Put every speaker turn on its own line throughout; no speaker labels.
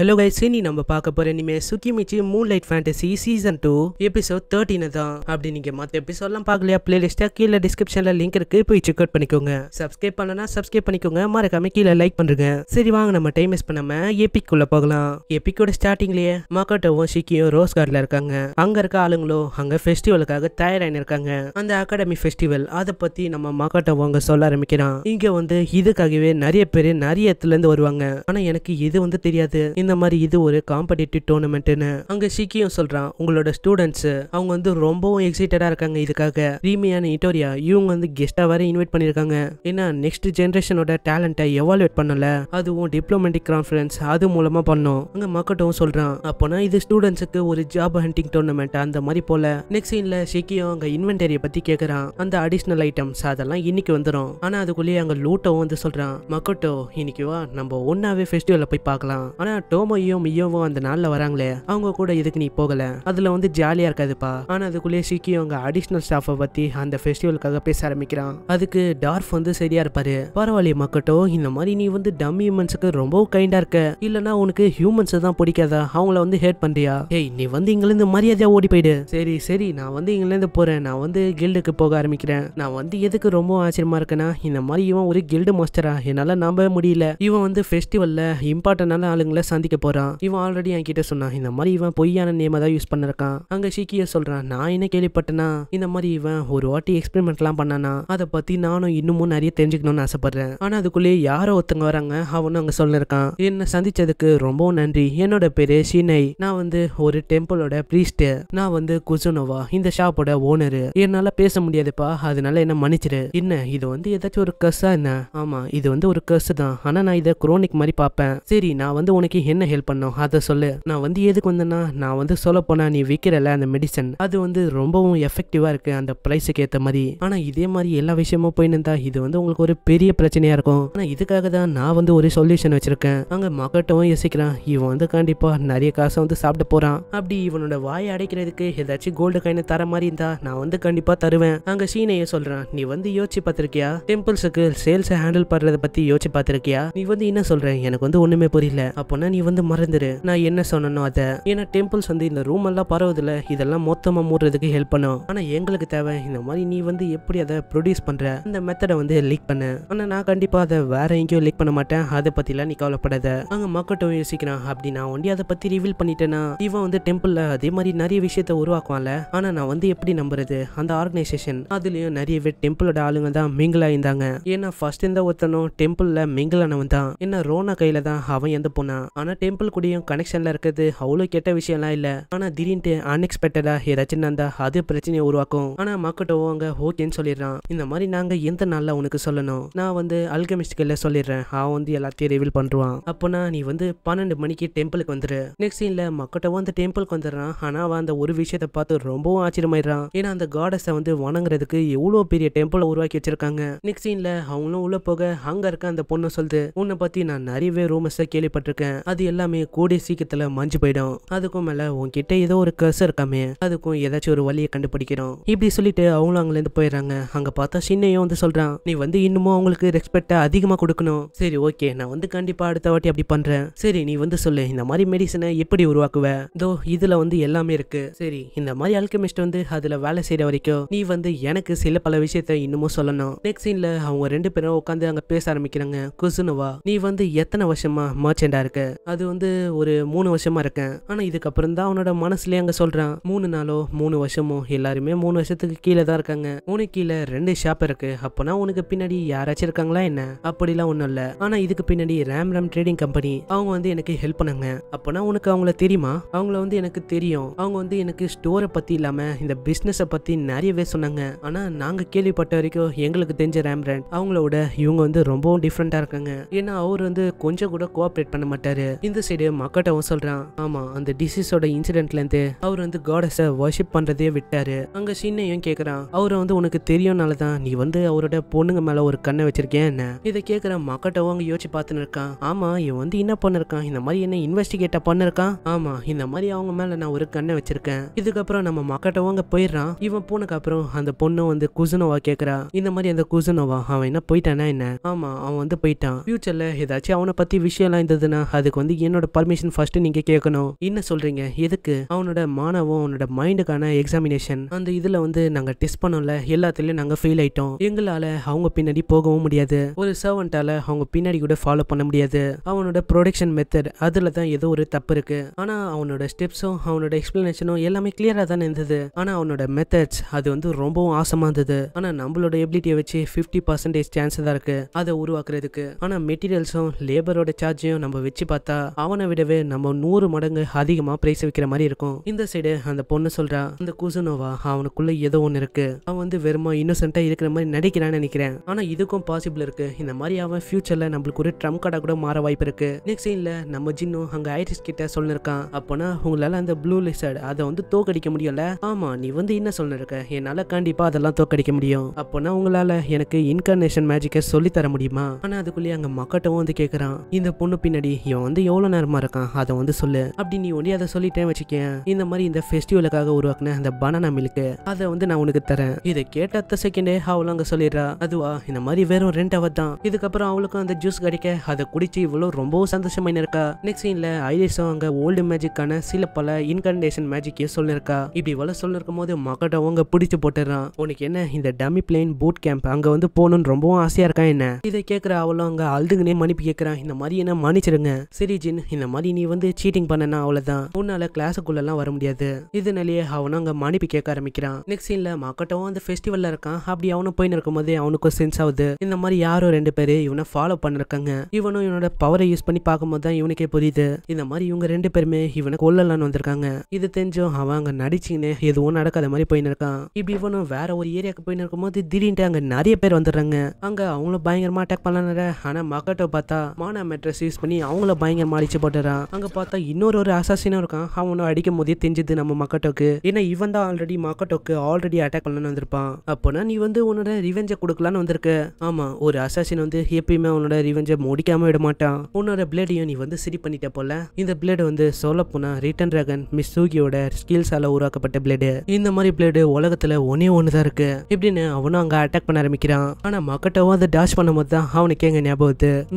hello guys நீ நம்ம பார்க்க போகிற சுக்கி சுக்கிமிச்சி moonlight fantasy season two episode தேர்ட்டினு தான் அப்படி நீங்கள் மற்ற எபிசோட்லாம் பார்க்கலையா பிளேலிஸ்ட்டாக கீழே டிஸ்கிரிப்ஷனில் லிங்க் இருக்கு போய் செக் அவுட் பண்ணிக்கோங்க சப்ஸ்கிரைப் பண்ணனா சப்ஸ்கிரைப் பண்ணிக்கோங்க மறக்காம கீழே லைக் பண்ணுங்க சரி வாங்க நம்ம டைம் வேஸ்ட் பண்ணாம எபிக்குள்ள போகலாம் எபிக்கோட ஸ்டார்டிங்லேயே மக்காட்டோவும் ஷிக்கியும் ரோஸ் கார்டில் இருக்காங்க அங்கே இருக்க ஆளுங்களோ அங்கே ஃபெஸ்டிவலுக்காக தயாராகினு இருக்காங்க அந்த அகாடமி ஃபெஸ்டிவல் அதை பற்றி நம்ம மக்காட்டோவும் அங்கே சொல்ல ஆரம்பிக்கிறான் இங்கே வந்து இதுக்காகவே நிறைய பேர் நிறைய இடத்துலேருந்து வருவாங்க ஆனால் எனக்கு இது வந்து தெரியாது இந்த மாதிரி இது ஒரு காம்படிட்டிவ் டோர்னமெண்ட்னு அங்கே சிக்கியும் சொல்கிறான் உங்களோட ஸ்டூடெண்ட்ஸ் அவங்க வந்து ரொம்பவும் எக்ஸைட்டடா இருக்காங்க இதுக்காக ரீமியான இட்டோரியா இவங்க வந்து கெஸ்ட்டாக வரை இன்வைட் பண்ணியிருக்காங்க ஏன்னா நெக்ஸ்ட் ஜென்ரேஷனோட டேலண்ட்டை எவாலுவேட் பண்ணல அதுவும் டிப்ளமெண்டிக் கான்ஃபரன்ஸ் அது மூலமாக பண்ணோம் அங்கே மக்கட்டும் சொல்கிறான் அப்போனா இது ஸ்டூடெண்ட்ஸுக்கு ஒரு ஜாப் ஹண்டிங் டோர்னமெண்ட் அந்த மாதிரி போல நெக்ஸ்ட் சீன்ல சிக்கியும் அங்கே இன்வென்டரியை பற்றி கேட்குறான் அந்த அடிஷ்னல் ஐட்டம்ஸ் அதெல்லாம் இன்னைக்கு வந்துடும் ஆனால் அதுக்குள்ளேயே அங்கே லூட்டவும் வந்து சொல்கிறான் மக்கட்டோ இன்னைக்கு வா நம்ம ஒன்னாவே ஃபெஸ்டிவல்ல போய் பார்க்கலாம் ஆனால் தோமையும் மியோவும் அந்த நாள்ல வராங்களே அவங்க கூட இதுக்கு நீ போகல அதுல வந்து ஜாலியா இருக்காதுப்பா ஆனா அதுக்குள்ளேயே சிக்கியும் அவங்க அடிஷ்னல் ஸ்டாஃப பத்தி அந்த ஃபெஸ்டிவலுக்காக பேச ஆரம்பிக்கிறான் அதுக்கு டார்ஃப் வந்து சரியா இருப்பாரு பரவாயில்ல மக்கட்டோ இந்த மாதிரி நீ வந்து டம் ஹியூமன்ஸுக்கு ரொம்ப கைண்டா இருக்க இல்லன்னா உனக்கு ஹியூமன்ஸ் தான் பிடிக்காதா அவங்கள வந்து ஹேட் பண்றியா ஏய் நீ வந்து இங்கிலேருந்து மரியாதையா ஓடி போயிடு சரி சரி நான் வந்து இங்கிலேருந்து போறேன் நான் வந்து கில்டுக்கு போக ஆரம்பிக்கிறேன் நான் வந்து எதுக்கு ரொம்ப ஆச்சரியமா இருக்கேன்னா இந்த மாதிரி இவன் ஒரு கில்டு மாஸ்டரா என்னால நம்பவே முடியல இவன் வந்து ஃபெஸ்டிவலில் இம்பார்ட்டண்டான ஆளுங்களை சந்தி சந்திக்க போறான் இவன் ஆல்ரெடி என்கிட்ட சொன்னான் இந்த மாதிரி இவன் பொய்யான நேம தான் யூஸ் பண்ணிருக்கான் அங்க சீக்கிய சொல்றான் நான் என்ன கேள்விப்பட்டனா இந்த மாதிரி இவன் ஒரு வாட்டி எல்லாம் பண்ணானா அதை பத்தி நானும் இன்னமும் நிறைய தெரிஞ்சுக்கணும்னு ஆசைப்படுறேன் ஆனா அதுக்குள்ளேயே யாரோ ஒருத்தங்க வராங்க அவனும் அங்க சொல்லிருக்கான் என்ன சந்திச்சதுக்கு ரொம்ப நன்றி என்னோட பேரு சீனை நான் வந்து ஒரு டெம்பிளோட பிரீஸ்ட் நான் வந்து குசுனோவா இந்த ஷாப்போட ஓனரு என்னால பேச முடியாதுப்பா அதனால என்ன மன்னிச்சிரு என்ன இது வந்து ஏதாச்சும் ஒரு கர்ஸா என்ன ஆமா இது வந்து ஒரு கர்ஸ் தான் ஆனா நான் இதை குரோனிக் மாதிரி பார்ப்பேன் சரி நான் வந்து உனக்கு என்ன என்ன ஹெல்ப் பண்ணும் அதை சொல்லு நான் வந்து எதுக்கு வந்தேன்னா நான் வந்து சொல்ல போனா நீ விற்கிறல அந்த மெடிசன் அது வந்து ரொம்பவும் எஃபெக்டிவா இருக்கு அந்த ப்ரைஸுக்கு ஏற்ற மாதிரி ஆனா இதே மாதிரி எல்லா விஷயமும் போய் நின்றா இது வந்து உங்களுக்கு ஒரு பெரிய பிரச்சனையாக இருக்கும் ஆனால் இதுக்காக தான் நான் வந்து ஒரு சொல்யூஷன் வச்சுருக்கேன் அங்கே மக்கட்டவும் யோசிக்கிறான் இவன் வந்து கண்டிப்பாக நிறைய காசை வந்து சாப்பிட போகிறான் அப்படி இவனோட வாயை அடைக்கிறதுக்கு ஏதாச்சும் கோல்டு காயினை தர மாதிரி இருந்தா நான் வந்து கண்டிப்பாக தருவேன் அங்கே சீனையை சொல்கிறான் நீ வந்து யோசிச்சு பார்த்துருக்கியா டெம்பிள்ஸுக்கு சேல்ஸை ஹேண்டில் பண்றதை பற்றி யோசிச்சு பார்த்துருக்கியா நீ வந்து என்ன சொல்கிறேன் எனக்கு வந்து ஒன்றுமே புரியல அப்போனா நீ நீ வந்து மறந்துரு நான் என்ன சொன்னோ அதை ஏன்னா டெம்பிள்ஸ் வந்து இந்த ரூம் எல்லாம் பரவுதில்ல இதெல்லாம் மொத்தமா மூடுறதுக்கு ஹெல்ப் பண்ணும் ஆனா எங்களுக்கு தேவை இந்த மாதிரி நீ வந்து எப்படி அதை ப்ரொடியூஸ் பண்ற இந்த மெத்தடை வந்து லீக் பண்ண ஆனா நான் கண்டிப்பா அதை வேற எங்கேயும் லீக் பண்ண மாட்டேன் அதை எல்லாம் நீ கவலைப்படாத அங்க மக்கட்டும் யோசிக்கிறான் அப்படி நான் ஒண்டி அதை பத்தி ரிவீல் பண்ணிட்டேன்னா இவன் வந்து டெம்பிள்ல அதே மாதிரி நிறைய விஷயத்த உருவாக்குவான்ல ஆனா நான் வந்து எப்படி நம்புறது அந்த ஆர்கனைசேஷன் அதுலயும் நிறையவே டெம்பிளோட ஆளுங்க தான் மிங்கிளா இருந்தாங்க ஏன்னா ஃபர்ஸ்ட் இருந்த ஒருத்தனும் டெம்பிள்ல ஆனவன் தான் என்ன ரோனா கையில தான் அவன் எந்த போனான் ஆனால் டெம்பிள் கூடயும் கனெக்ஷனில் இருக்கிறது அவ்வளோ கெட்ட விஷயம்லாம் இல்லை ஆனால் திடீர்னு அன்எக்ஸ்பெக்டடாக ஏதாச்சும் நடந்தால் அது பிரச்சனையை உருவாக்கும் ஆனால் மக்கட்டோ அங்கே ஓகேன்னு சொல்லிடுறான் இந்த மாதிரி நாங்கள் எந்த நாளில் உனக்கு சொல்லணும் நான் வந்து அல்கமிஸ்டிக்கல்ல சொல்லிடுறேன் அவன் வந்து எல்லாத்தையும் ரிவீல் பண்ணுவான் அப்போனா நீ வந்து பன்னெண்டு மணிக்கு டெம்பிளுக்கு வந்துரு நெக்ஸ்ட் சீனில் மக்கட்டவும் அந்த டெம்பிளுக்கு வந்துடுறான் ஆனால் அவன் அந்த ஒரு விஷயத்தை பார்த்து ரொம்பவும் ஆச்சரியமாயிடுறான் ஏன்னா அந்த காடஸை வந்து வணங்குறதுக்கு எவ்வளோ பெரிய டெம்பிள் உருவாக்கி வச்சிருக்காங்க நெக்ஸ்ட் சீனில் அவங்களும் உள்ளே போக அங்கே இருக்க அந்த பொண்ணை சொல்லுது உன்னை பற்றி நான் நிறையவே ரூமர்ஸை கேள்விப்பட்டிருக்கேன் அது அது எல்லாமே கூடிய சீக்கிரத்தில் மஞ்சு போயிடும் அதுக்கும் மேலே உன்கிட்ட ஏதோ ஒரு கர்ஸ் இருக்காமே அதுக்கும் ஏதாச்சும் ஒரு வழியை கண்டுபிடிக்கிறோம் இப்படி சொல்லிட்டு அவங்களும் இருந்து போயிடுறாங்க அங்கே பார்த்தா சின்னையும் வந்து சொல்கிறான் நீ வந்து இன்னமும் அவங்களுக்கு ரெஸ்பெக்ட அதிகமாக கொடுக்கணும் சரி ஓகே நான் வந்து கண்டிப்பாக அடுத்த வாட்டி அப்படி பண்ணுறேன் சரி நீ வந்து சொல்லு இந்த மாதிரி மெடிசனை எப்படி உருவாக்குவ தோ இதில் வந்து எல்லாமே இருக்கு சரி இந்த மாதிரி அல்கெமிஸ்ட் வந்து அதில் வேலை செய்கிற வரைக்கும் நீ வந்து எனக்கு சில பல விஷயத்த இன்னமும் சொல்லணும் நெக்ஸ்ட் சீன்ல அவங்க ரெண்டு பேரும் உட்காந்து அங்கே பேச ஆரம்பிக்கிறாங்க குசுனுவா நீ வந்து எத்தனை வருஷமா மர்ச்சண்டா இருக்க அது வந்து ஒரு மூணு வருஷமாக இருக்கேன் ஆனால் இதுக்கப்புறம் தான் அவனோட மனசுலேயே அங்கே சொல்கிறான் மூணு நாளோ மூணு வருஷமோ எல்லாருமே மூணு வருஷத்துக்கு கீழே தான் இருக்காங்க உனக்கு கீழே ரெண்டு ஷாப் இருக்கு அப்போனா உனக்கு பின்னாடி யாராச்சும் இருக்காங்களா என்ன அப்படிலாம் ஒன்றும் இல்லை ஆனால் இதுக்கு பின்னாடி ரேம் ரேம் ட்ரேடிங் கம்பெனி அவங்க வந்து எனக்கு ஹெல்ப் பண்ணாங்க அப்போனா உனக்கு அவங்கள தெரியுமா அவங்கள வந்து எனக்கு தெரியும் அவங்க வந்து எனக்கு ஸ்டோரை பற்றி இல்லாமல் இந்த பிஸ்னஸை பற்றி நிறையவே சொன்னாங்க ஆனால் நாங்கள் கேள்விப்பட்ட வரைக்கும் எங்களுக்கு தெரிஞ்ச ரேம் அவங்கள அவங்களோட இவங்க வந்து ரொம்பவும் டிஃப்ரெண்ட்டாக இருக்காங்க ஏன்னா அவர் வந்து கொஞ்சம் கூட கோஆப்ரேட் பண்ண மாட்டாரு இந்த சைடு மக்கட்டவும் சொல்றான் ஆமா அந்த டிசீஸோட இன்சிடென்ட்ல இருந்து அவர் வந்து காடஸ வர்ஷிப் பண்றதே விட்டாரு அங்க சின்னையும் கேக்குறான் அவரை வந்து உனக்கு தெரியும்னால தான் நீ வந்து அவரோட பொண்ணுங்க மேல ஒரு கண்ணை வச்சிருக்கேன் என்ன இதை கேக்குற மக்கட்டவும் அங்க யோசிச்சு பார்த்துன்னு இருக்கான் ஆமா இவன் வந்து என்ன பண்ணிருக்கான் இந்த மாதிரி என்ன இன்வெஸ்டிகேட்டா பண்ணிருக்கான் ஆமா இந்த மாதிரி அவங்க மேல நான் ஒரு கண்ணை வச்சிருக்கேன் இதுக்கப்புறம் நம்ம மக்கட்டவும் அங்க போயிடுறான் இவன் போனக்கு அப்புறம் அந்த பொண்ணு வந்து குசுனோவா கேக்குறா இந்த மாதிரி அந்த குசுனோவா அவன் என்ன போயிட்டானா என்ன ஆமா அவன் வந்து போயிட்டான் ஃபியூச்சர்ல ஏதாச்சும் அவனை பத்தி விஷயம் எல்லாம் இருந்ததுன்னா அதுக்கு வந்து வந்து என்னோட பர்மிஷன் ஃபர்ஸ்ட் நீங்க கேட்கணும் என்ன சொல்றீங்க எதுக்கு அவனோட மாணவம் அவனோட மைண்டுக்கான எக்ஸாமினேஷன் அந்த இதுல வந்து நாங்க டெஸ்ட் பண்ணல எல்லாத்துலயும் நாங்க ஃபெயில் ஆயிட்டோம் எங்களால அவங்க பின்னாடி போகவும் முடியாது ஒரு சர்வன்டால அவங்க பின்னாடி கூட ஃபாலோ பண்ண முடியாது அவனோட ப்ரொடக்ஷன் மெத்தட் அதுல தான் ஏதோ ஒரு தப்பு இருக்கு ஆனா அவனோட ஸ்டெப்ஸும் அவனோட எக்ஸ்பிளனேஷனும் எல்லாமே கிளியரா தானே இருந்தது ஆனா அவனோட மெத்தட்ஸ் அது வந்து ரொம்பவும் ஆசமா இருந்தது ஆனா நம்மளோட எபிலிட்டியை வச்சு ஃபிஃப்டி பர்சன்டேஜ் சான்ஸ் தான் இருக்கு அதை உருவாக்குறதுக்கு ஆனா மெட்டீரியல்ஸும் லேபரோட சார்ஜையும் நம்ம வச்சு பார்த்தா அவனை விடவே நம்ம நூறு மடங்கு அதிகமா பிரைஸ் வைக்கிற மாதிரி இருக்கும் இந்த சைடு அந்த பொண்ணு சொல்றா அந்த குசுனோவா அவனுக்குள்ள ஏதோ ஒண்ணு இருக்கு அவன் வந்து வெறுமா இன்னோசென்ட்டா இருக்கிற மாதிரி நடிக்கிறான்னு நினைக்கிறேன் ஆனா இதுக்கும் பாசிபிள் இருக்கு இந்த மாதிரி அவன் ஃபியூச்சர்ல நம்மளுக்கு ஒரு ட்ரம் கார்டா கூட மாற வாய்ப்பு இருக்கு நெக்ஸ்ட் சீன்ல நம்ம ஜின்னு அங்க ஐரிஸ் கிட்ட சொல்லிருக்கான் அப்பனா உங்களால அந்த ப்ளூ லிசர்ட் அதை வந்து தோக்கடிக்க முடியல ஆமா நீ வந்து என்ன சொல்லிருக்க என்னால கண்டிப்பா அதெல்லாம் தோக்கடிக்க முடியும் அப்பனா உங்களால எனக்கு இன்கார்னேஷன் மேஜிக்கை சொல்லி தர முடியுமா ஆனா அதுக்குள்ளேயே அங்க மக்கட்டவும் வந்து கேட்கறான் இந்த பொண்ணு பின்னாடி இவன் வந்து எவ்வளோ நேரமாக இருக்கான் அதை வந்து சொல்லு அப்படி நீ ஒண்டி அதை சொல்லிட்டேன் வச்சுக்கேன் இந்த மாதிரி இந்த ஃபெஸ்டிவலுக்காக உருவாக்குன அந்த பனானா மில்க்கு அதை வந்து நான் உனக்கு தரேன் இதை கேட்ட அத்த செகண்டே அவளும் அங்கே சொல்லிடுறா அதுவா இந்த மாதிரி வெறும் ரெண்ட் அவர் தான் இதுக்கப்புறம் அவளுக்கும் அந்த ஜூஸ் கிடைக்க அதை குடிச்சு இவ்வளோ ரொம்பவும் சந்தோஷமா இருக்கா நெக்ஸ்ட் சீனில் ஐரிஸும் அங்கே ஓல்டு மேஜிக்கான சில பல இன்கண்டேஷன் மேஜிக்கையும் சொல்லியிருக்கா இப்படி இவ்வளோ சொல்லிருக்கும் போது மக்கட்ட அவங்க பிடிச்சு போட்டுறான் உனக்கு என்ன இந்த டமி பிளேன் பூட் கேம்ப் அங்கே வந்து போகணும்னு ரொம்பவும் ஆசையாக இருக்கா என்ன இதை கேட்குற அவளும் அங்கே அழுதுங்கனே மன்னிப்பு கேட்குறான் இந்த மாதிரி என்ன மன்னிச்சிருங்க சரி சரி ஜின் இந்த மாதிரி நீ வந்து சீட்டிங் பண்ணனா அவ்வளவுதான் உன்னால கிளாஸுக்குள்ளெல்லாம் வர முடியாது இதனாலேயே அவனும் அங்கே மன்னிப்பு கேட்க ஆரம்பிக்கிறான் நெக்ஸ்ட் சீன்ல மக்கட்டும் அந்த ஃபெஸ்டிவலில் இருக்கான் அப்படி அவனும் போய் நிற்கும் போது அவனுக்கும் சென்ஸ் ஆகுது இந்த மாதிரி யாரோ ரெண்டு பேரு இவனை ஃபாலோ பண்ணிருக்காங்க இவனும் இவனோட பவரை யூஸ் பண்ணி பார்க்கும்போது தான் இவனுக்கே புரியுது இந்த மாதிரி இவங்க ரெண்டு பேருமே இவனை கொல்லலான்னு வந்திருக்காங்க இது தெரிஞ்சும் அவன் அங்கே நடிச்சுன்னு எதுவும் நடக்காத மாதிரி போய் இருக்கான் இப்படி இவனும் வேற ஒரு ஏரியாவுக்கு நிற்கும் இருக்கும்போது திடீர்னு அங்கே நிறைய பேர் வந்துடுறாங்க அங்கே அவங்களும் பயங்கரமாக அட்டாக் பண்ணலான்னு ஆனால் மக்கட்டோ பார்த்தா மானா மெட்ரஸ் யூஸ் பண்ணி அவங்கள பயங்கர இங்க மாடிச்சு போட்டுறான் அங்க பார்த்தா இன்னொரு ஒரு அசாசினும் இருக்கான் அவனும் அடிக்கும் போதே தெரிஞ்சது நம்ம மக்கட்டோக்கு ஏன்னா இவன் தான் ஆல்ரெடி மக்கட்டோக்கு ஆல்ரெடி அட்டாக் பண்ணனு வந்திருப்பான் அப்போனா நீ வந்து உன்னோட ரிவெஞ்ச கொடுக்கலான்னு வந்திருக்க ஆமா ஒரு அசாசின் வந்து எப்பயுமே உன்னோட ரிவெஞ்ச முடிக்காம விட மாட்டான் உன்னோட பிளேடையும் நீ வந்து சரி பண்ணிட்ட போல இந்த பிளேடு வந்து சொல்ல போனா ரிட்டன் ரகன் மிஸ் சூகியோட ஸ்கில்ஸால உருவாக்கப்பட்ட பிளேடு இந்த மாதிரி பிளேடு உலகத்துல ஒன்னே ஒன்று தான் இருக்கு இப்படின்னு அவனும் அங்க அட்டாக் பண்ண ஆரம்பிக்கிறான் ஆனா மக்கட்டோவும் அதை டாஷ் போது தான் அவனுக்கு எங்க ஞாபகம்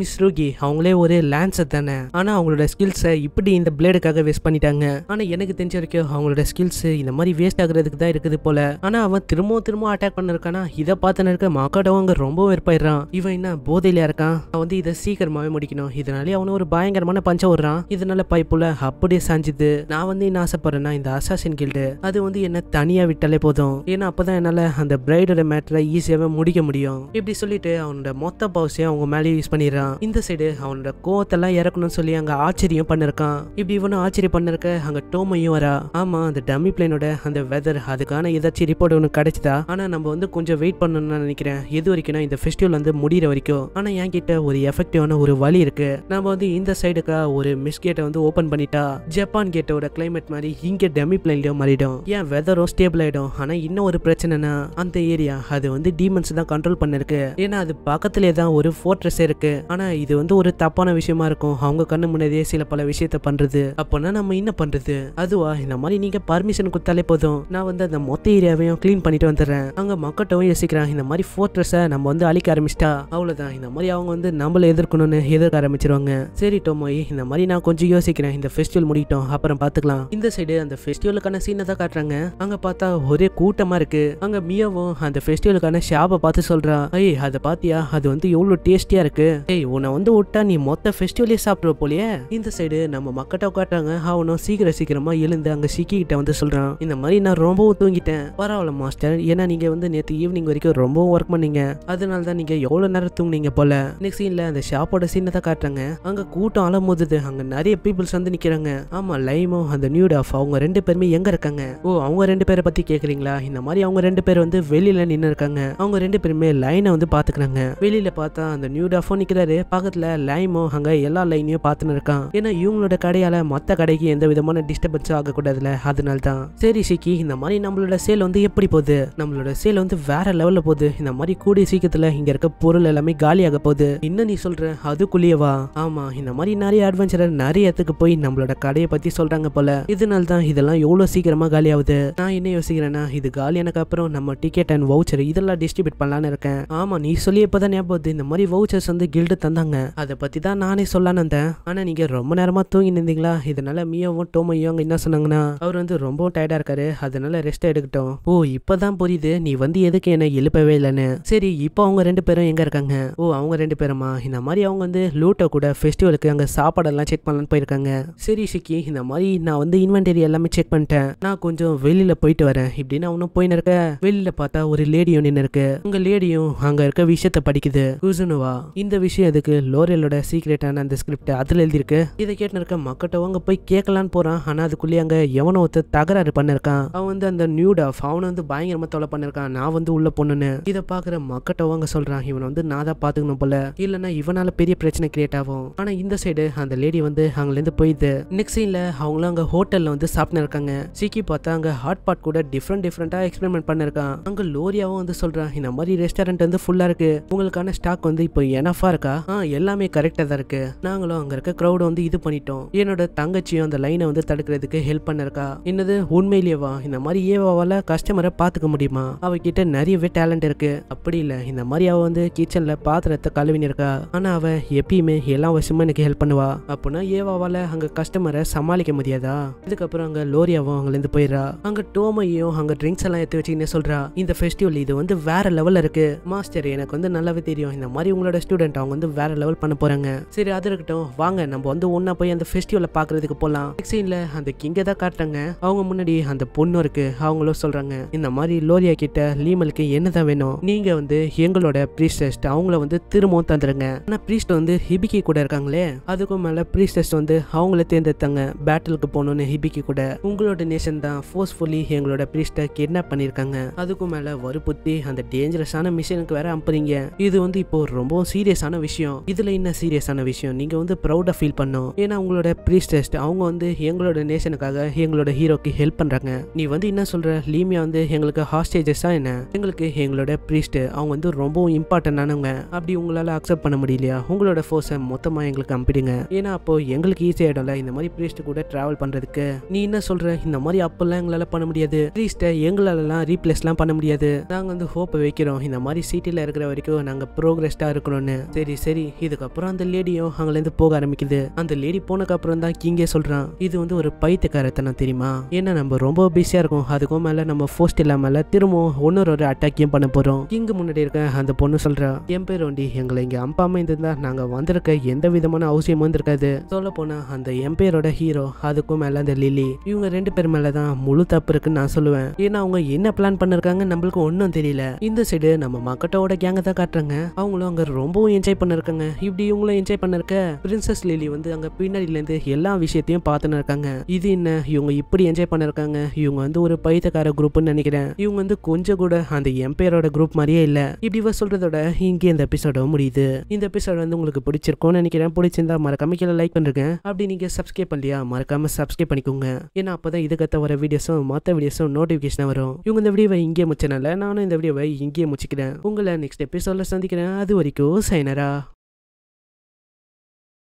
மிஸ் ரூகி அவங்களே ஒரு லான்சர் தானே ஆனால் அவங்களோட ஸ்கில்ஸை இப்படி இந்த பிளேடுக்காக வேஸ்ட் பண்ணிட்டாங்க ஆனால் எனக்கு தெரிஞ்ச வரைக்கும் அவங்களோட ஸ்கில்ஸ் இந்த மாதிரி வேஸ்ட் ஆகுறதுக்கு தான் இருக்குது போல ஆனால் அவன் திரும்பவும் திரும்பவும் அட்டாக் பண்ணிருக்கானா இதை பார்த்தனருக்கு இருக்க ரொம்ப வெறுப்பாயிடுறான் இவன் என்ன போதையில இருக்கான் அவன் வந்து இதை சீக்கிரமாகவே முடிக்கணும் இதனாலே அவனை ஒரு பயங்கரமான பஞ்சம் விடுறான் இதனால பைப்புல அப்படியே சாஞ்சிது நான் வந்து என்ன ஆசைப்படுறேன்னா இந்த அசாசின் கில்டு அது வந்து என்ன தனியாக விட்டாலே போதும் ஏன்னா அப்பதான் என்னால் அந்த பிரைடோட மேட்டரை ஈஸியாகவே முடிக்க முடியும் இப்படி சொல்லிட்டு அவனோட மொத்த பவுசையும் அவங்க மேலே யூஸ் பண்ணிடுறான் இந்த சைடு அவனோட கோவத்தெல்லாம் இறக்கணும்னு சொல்லி அங்கே ஆச்சரியம் பண்ணிருக்கான் இப்படி இவனும் ஆச்சரியம் பண்ணிருக்க அங்கே டோமையும் வரா ஆமாம் அந்த டம்மி பிளேனோட அந்த வெதர் அதுக்கான ஏதாச்சும் ரிப்போர்ட் ஒன்று கிடைச்சதா ஆனால் நம்ம வந்து கொஞ்சம் வெயிட் பண்ணணும்னு நினைக்கிறேன் எது வரைக்கும் இந்த ஃபெஸ்டிவல் வந்து முடிகிற வரைக்கும் ஆனால் என்கிட்ட ஒரு எஃபெக்டிவான ஒரு வழி இருக்கு நம்ம வந்து இந்த சைடுக்கா ஒரு மிஸ் கேட்டை வந்து ஓப்பன் பண்ணிட்டா ஜப்பான் கேட்டோட கிளைமேட் மாதிரி இங்கே டம்மி பிளேன்லயும் மாறிடும் ஏன் வெதரும் ஸ்டேபிள் ஆகிடும் ஆனால் இன்னும் ஒரு பிரச்சனைனா அந்த ஏரியா அது வந்து டீமன்ஸ் தான் கண்ட்ரோல் பண்ணிருக்கு ஏன்னா அது பக்கத்துலேயே தான் ஒரு ஃபோர்ட்ரஸ் இருக்கு ஆனால் இது வந்து ஒரு தப்பான விஷயமா இருக்கும் அவங்க கண்ணு முன்னாடியே சில பல விஷயத்த பண்றது அப்போனா நம்ம என்ன பண்றது அதுவா இந்த மாதிரி நீங்க பர்மிஷன் கொடுத்தாலே போதும் நான் வந்து அந்த மொத்த ஏரியாவையும் கிளீன் பண்ணிட்டு வந்துடுறேன் அங்க மக்கட்டவும் யோசிக்கிறாங்க இந்த மாதிரி போர்ட்ரஸ நம்ம வந்து அழிக்க ஆரம்பிச்சிட்டா அவ்வளவுதான் இந்த மாதிரி அவங்க வந்து நம்மள எதிர்க்கணும்னு எதிர்க்க ஆரம்பிச்சிருவாங்க சரி டோமோய் இந்த மாதிரி நான் கொஞ்சம் யோசிக்கிறேன் இந்த ஃபெஸ்டிவல் முடிக்கட்டும் அப்புறம் பார்த்துக்கலாம் இந்த சைடு அந்த ஃபெஸ்டிவலுக்கான சீனை தான் காட்டுறாங்க அங்க பார்த்தா ஒரே கூட்டமா இருக்கு அங்க மியாவும் அந்த ஃபெஸ்டிவலுக்கான ஷாப்பை பார்த்து சொல்றா ஏய் அதை பாத்தியா அது வந்து எவ்வளவு டேஸ்டியா இருக்கு ஏய் உன வந்து விட்டா நீ மொத்த ஃபெஸ்டிவலே சாப்பிடுவ போலயே இந்த சைடு நம்ம மக்கட்ட உட்காட்டாங்க அவனும் சீக்கிரம் சீக்கிரமா எழுந்து அங்க சிக்கி வந்து சொல்றான் இந்த மாதிரி நான் ரொம்பவும் தூங்கிட்டேன் பரவாயில்ல மாஸ்டர் ஏன்னா நீங்க வந்து நேற்று ஈவினிங் வரைக்கும் ரொம்பவும் ஒர்க் பண்ணீங்க அதனால தான் நீங்க எவ்வளவு நேரம் தூங்குனீங்க போல நெக்ஸ்ட் சீன்ல அந்த ஷாப்போட சீனை தான் காட்டுறாங்க அங்க கூட்டம் அலமோதுது அங்க நிறைய பீப்புள்ஸ் வந்து நிக்கிறாங்க ஆமா லைமோ அந்த நியூ டாஃப் அவங்க ரெண்டு பேருமே எங்க இருக்காங்க ஓ அவங்க ரெண்டு பேரை பத்தி கேக்குறீங்களா இந்த மாதிரி அவங்க ரெண்டு பேர் வந்து வெளியில நின்று இருக்காங்க அவங்க ரெண்டு பேருமே லைனை வந்து பாத்துக்கிறாங்க வெளியில பார்த்தா அந்த நியூ டாஃபோ நிக்கிறாரு பக்கத்துல லைமோ அங்க எல்லா லைனையும் பார்த்துன்னு இருக்கான் ஏன்னா இவங்களோட கடையால மொத்த கடைக்கு எந்த விதமான டிஸ்டர்பன்ஸும் ஆகக்கூடாதுல அதனால தான் சரி சிக்கி இந்த மாதிரி நம்மளோட சேல் வந்து எப்படி போகுது நம்மளோட சேல் வந்து வேற லெவலில் போகுது இந்த மாதிரி கூடிய சீக்கிரத்தில் இங்கே இருக்க பொருள் எல்லாமே காலியாக போகுது இன்னும் நீ சொல்கிற அதுக்குள்ளேயேவா ஆமாம் இந்த மாதிரி நிறைய அட்வென்ச்சரர் நிறைய இடத்துக்கு போய் நம்மளோட கடையை பற்றி சொல்கிறாங்க போல இதனால தான் இதெல்லாம் எவ்வளோ சீக்கிரமாக ஆகுது நான் என்ன யோசிக்கிறேன்னா இது காலியானக்கு அப்புறம் நம்ம டிக்கெட் அண்ட் வவுச்சர் இதெல்லாம் டிஸ்ட்ரிபியூட் பண்ணலான்னு இருக்கேன் ஆமாம் நீ சொல்லி இப்போ தான் ஞாபகம் இந்த மாதிரி வவுச்சர்ஸ் வந்து கில்டு தந்தாங்க அதை பற்றி தான் நானே சொல்லான்னு இருந்தேன் ஆனால் நீங்கள் ரொம்ப நேரமாக தூங்கி நின்றீங்களா இதனால் மியாவும் டோமையும் அங்கே என்ன சொன்னாங்கன்னா அவர் வந்து ரொம்பவும் டயர்டாக இருக்காரு அதனால ரெஸ்ட் எடுக்கட்டும் ஓ இப்போதான் புரியுது நீ வந்து எதுக்கு என்னை எழுப்பவே இல்லைன்னு சரி இப்போ அவங்க ரெண்டு பேரும் எங்கே இருக்காங்க ஓ அவங்க ரெண்டு பேருமா இந்த மாதிரி அவங்க வந்து லூட்ட கூட ஃபெஸ்டிவலுக்கு அங்கே சாப்பாடெல்லாம் செக் பண்ணலான்னு போயிருக்காங்க சரி ஷிக்கி இந்த மாதிரி நான் வந்து இன்வென்டரி எல்லாமே செக் பண்ணிட்டேன் நான் கொஞ்சம் வெளியில் போயிட்டு வரேன் இப்படின்னு அவனும் போயின்னு இருக்க வெளியில் பார்த்தா ஒரு லேடியும் நின்று இருக்கு உங்க லேடியும் அங்கே இருக்க விஷயத்த படிக்குது குசுனுவா இந்த விஷயம் அதுக்கு லோரியலோட சீக்ரெட்டான அந்த ஸ்கிரிப்ட் அதில் எழுதியிருக்கு இதை கேட்டு இருக்க மக்கிட்ட அவங்க போய் கேட்கலான்னு போகிறான் ஆனால் அதுக்குள்ளேயே அங்கே எவனோ ஒருத்தர் தகராறு பண்ணிருக்கான் அவன் வந்து அந்த நியூ டாஃப் அவனை வந்து பயங்கரமாக தொலை பண்ணிருக்கான் நான் வந்து உள்ள பொண்ணுன்னு இதை பார்க்குற மக்கிட்ட அவங்க சொல்கிறான் இவன் வந்து நான் தான் பார்த்துக்கணும் போல இல்லைன்னா இவனால் பெரிய பிரச்சனை கிரியேட் ஆகும் ஆனால் இந்த சைடு அந்த லேடி வந்து அங்கேருந்து போயிடுது நெக்ஸ்ட் சீன்ல அவங்களும் அங்கே ஹோட்டலில் வந்து சாப்பிட்டு இருக்காங்க சிக்கி பார்த்தா அங்க ஹாட் பாட் கூட டிஃப்ரெண்ட் டிஃப்ரெண்ட்டாக எக்ஸ்பெரிமெண்ட் பண்ணிருக்கான் அங்கே லோரியாவும் வந்து சொல்கிறான் இந்த மாதிரி ரெஸ்டாரண்ட் வந்து ஃபுல்லாக இருக்குது உங்களுக்கான ஸ்டாக் வந்து இப்போ எனஃபா இருக்கா ஆ எல்லாமே கரெக்டாக தான் இருக்குது நாங்களும் அங்கே இருக்க கிரௌட் வந்து இது பண்ணிட்டோம் என்னோட தங்கச்சியும் அந்த லைனை வந்து தடுக்கிறதுக்கு ஹெல்ப் பண்ணிருக்கா என்னது உண்மையிலேவா இந்த மாதிரி ஏவாவால் கஸ்டமரை பார்த்துக்க முடியுமா அவகிட்ட நிறையவே டேலண்ட் இருக்கு அப்படி இல்லை இந்த மாதிரி அவள் வந்து கிச்சனில் பாத்திரத்தை கழுவின்னு இருக்கா ஆனால் அவள் எப்பயுமே எல்லா வருஷமும் எனக்கு ஹெல்ப் பண்ணுவா அப்படின்னா ஏவாவால அங்கே கஸ்டமரை சமாளிக்க முடியாதா இதுக்கப்புறம் அங்கே லோரியாவும் அங்கேருந்து போயிடுறா அங்கே டோமையும் அங்கே ட்ரிங்க்ஸ் எல்லாம் எடுத்து வச்சுக்கின்னு சொல்கிறா இந்த ஃபெஸ்டிவல் இது வந்து வேற லெவல்ல இருக்கு மாஸ்டர் எனக்கு வந்து நல்லாவே தெரியும் இந்த மாதிரி உங்களோட ஸ்டூடெண்ட் அவங்க வந்து வேற லெவல் பண்ண போகிறாங்க சரி அது இருக்கட்டும் வாங்க நம்ம வந்து ஒன்றா போய் அந்த ஃபெஸ்டிவலை பாக்குறதுக்கு போகலாம் சீன்ல அந்த கிங்க தான் காட்டுறாங்க அவங்க முன்னாடி அந்த பொண்ணு இருக்கு அவங்களும் சொல்றாங்க இந்த மாதிரி லோரியா கிட்ட லீமலுக்கு என்னதான் வேணும் நீங்கள் வந்து எங்களோட பிரீஸ்டஸ்ட் அவங்கள வந்து திரும்பவும் தந்துடுங்க ஆனால் பிரீஸ்ட் வந்து ஹிபிக்கி கூட இருக்காங்களே அதுக்கும் மேலே பிரீஸ்டஸ்ட் வந்து அவங்கள தேர்ந்தெடுத்தாங்க பேட்டலுக்கு போகணும்னு ஹிபிக்கி கூட உங்களோட நேஷன் தான் ஃபோர்ஸ்ஃபுல்லி எங்களோட பிரீஸ்ட கிட்னாப் பண்ணியிருக்காங்க அதுக்கும் மேலே வறுபுத்தி அந்த டேஞ்சரஸான மிஷினுக்கு வேற அனுப்புறீங்க இது வந்து இப்போ ரொம்ப சீரியஸான விஷயம் இதில் என்ன சீரியஸான விஷயம் நீங்கள் வந்து ப்ரௌடாக ஃபீல் பண்ணோம் ஏன்னா அவங்களோட ப்ரீஸ்டஸ்ட் அவங்க வந்து எங்களோட நேஷனுக்காக எங்களோட ஹீரோக்கு ஹெல்ப் பண்ணுறாங்க நீ வந்து என்ன சொல்கிற லீமியா வந்து எங்களுக்கு ஹாஸ்டேஜஸ்ஸாக என்ன எங்களுக்கு எங்களோட ப்ரீஸ்ட் அவங்க வந்து ரொம்பவும் இம்பார்ட்டன்டானவங்க அப்படி உங்களால் அக்செப்ட் பண்ண முடியலையா உங்களோட ஃபோர்ஸை மொத்தமாக எங்களுக்கு அம்பிடுங்க ஏன்னா அப்போ எங்களுக்கு ஈஸியாகிடும்ல இந்த மாதிரி ப்ரீஸ்ட் கூட ட்ராவல் பண்ணுறதுக்கு நீ என்ன சொல்கிற இந்த மாதிரி அப்போல்லாம் எங்களால் பண்ண முடியாது ப்ரீஸ்ட்டை எங்களாலலாம் ரீப்ளேஸ்லாம் பண்ண முடியாது நாங்கள் வந்து ஹோப்பை வைக்கிறோம் இந்த மாதிரி சிட்டியில் இருக்கிற வரைக்கும் நாங்கள் ப்ரோக்ரெஸ்டாக இருக்கணும்னு சரி சரி இதுக்கப்புறம் அந்த லேடியும் அங்கேருந்து போக ஆரம்பிக்குது அந்த லேடி போனக்கு அப்புறம் தான் கிங்கே சொல்றான் இது வந்து ஒரு பைத்தியக்காரத்தனம் தெரியுமா ஏன்னா நம்ம ரொம்ப பிஸியா இருக்கும் அதுக்கும் மேல நம்ம போஸ்ட் இல்லாமல திரும்பவும் ஒன்னொரு ஒரு அட்டாக்கையும் பண்ண போறோம் கிங்க முன்னாடி இருக்க அந்த பொண்ணு சொல்றா என் பேர் வண்டி எங்களை இங்க அம்பா அமைந்திருந்தா நாங்க வந்திருக்க எந்த விதமான அவசியமும் இருக்காது சொல்ல போனா அந்த எம்பையரோட ஹீரோ அதுக்கும் மேல அந்த லிலி இவங்க ரெண்டு பேர் மேலதான் முழு தப்பு இருக்குன்னு நான் சொல்லுவேன் ஏன்னா அவங்க என்ன பிளான் பண்ணிருக்காங்க நம்மளுக்கு ஒன்னும் தெரியல இந்த சைடு நம்ம மக்கட்டோட கேங்க தான் காட்டுறாங்க அவங்களும் அங்க ரொம்பவும் என்ஜாய் பண்ணிருக்காங்க இப்படி இவங்களும் என்ஜாய் பண்ணிருக்க பிரின்ஸ் பிரின்சஸ் லிலி வந்து அங்கே பின்னாடியிலேருந்து எல்லா விஷயத்தையும் பார்த்துன்னு இருக்காங்க இது என்ன இவங்க இப்படி என்ஜாய் பண்ணிருக்காங்க இவங்க வந்து ஒரு பைத்தக்கார குரூப்னு நினைக்கிறேன் இவங்க வந்து கொஞ்சம் கூட அந்த எம்பையரோட குரூப் மாதிரியே இல்லை இப்படி சொல்றதோட இங்கே இந்த எபிசோட முடியுது இந்த எபிசோட் வந்து உங்களுக்கு பிடிச்சிருக்கும்னு நினைக்கிறேன் பிடிச்சிருந்தா மறக்காம கீழே லைக் பண்ணிருக்கேன் அப்படி நீங்க சப்ஸ்கிரைப் பண்ணலையா மறக்காம சப்ஸ்கிரைப் பண்ணிக்கோங்க ஏன்னா அப்பதான் இதுக்கத்த வர வீடியோஸும் மற்ற வீடியோஸும் நோட்டிபிகேஷன் வரும் இவங்க இந்த வீடியோவை இங்கே முச்சனால நானும் இந்த வீடியோவை இங்கே முடிச்சுக்கிறேன் உங்களை நெக்ஸ்ட் எபிசோட சந்திக்கிறேன் அது வரைக்கும் சைனரா